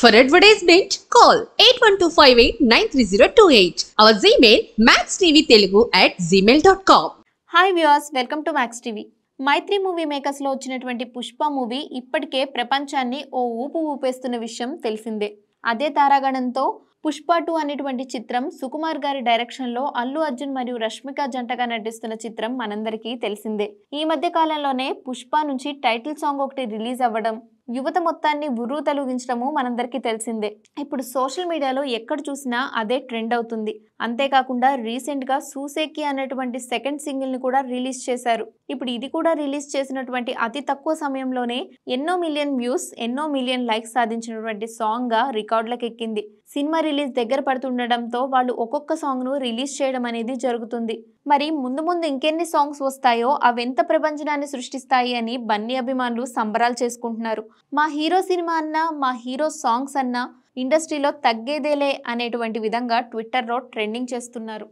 For advertisement, call TV Our at maxtvtelugu at gmail.com. Hi viewers welcome to Max TV Mythri movie మేకర్స్లో వచ్చినటువంటి Pushpa movie ఇప్పటికే ప్రపంచాన్ని ఓ ఊపు ఊపేస్తున్న విషయం తెలిసిందే అదే తారాగణంతో పుష్ప టూ అనేటువంటి చిత్రం సుకుమార్ గారి డైరెక్షన్లో అల్లు అర్జున్ మరియు రష్మిక జంటగా నటిస్తున్న చిత్రం మనందరికీ తెలిసిందే ఈ మధ్య కాలంలోనే పుష్ప నుంచి టైటిల్ సాంగ్ ఒకటి రిలీజ్ అవ్వడం యువత మొత్తాన్ని ఉర్రు తొలగించడము మనందరికీ తెలిసిందే ఇప్పుడు సోషల్ మీడియాలో ఎక్కడ చూసినా అదే ట్రెండ్ అవుతుంది అంతేకాకుండా రీసెంట్గా సూసేకి అనేటువంటి సెకండ్ సింగిల్ని కూడా రిలీజ్ చేశారు ఇప్పుడు ఇది కూడా రిలీజ్ చేసినటువంటి అతి తక్కువ సమయంలోనే ఎన్నో మిలియన్ వ్యూస్ ఎన్నో మిలియన్ లైక్స్ సాధించినటువంటి సాంగ్గా రికార్డులకు ఎక్కింది సినిమా రిలీజ్ దగ్గర పడుతుండటంతో వాళ్ళు ఒక్కొక్క సాంగ్ను రిలీజ్ చేయడం అనేది జరుగుతుంది మరి ముందు ముందు ఇంకెన్ని సాంగ్స్ వస్తాయో అవెంత ప్రపంచనాన్ని సృష్టిస్తాయి అని బన్నీ అభిమానులు సంబరాలు చేసుకుంటున్నారు మా హీరో సినిమా అన్నా మా హీరో సాంగ్స్ అన్నా ఇండస్ట్రీలో తగ్గేదేలే అనేటువంటి విధంగా ట్విట్టర్లో ట్రెండింగ్ చేస్తున్నారు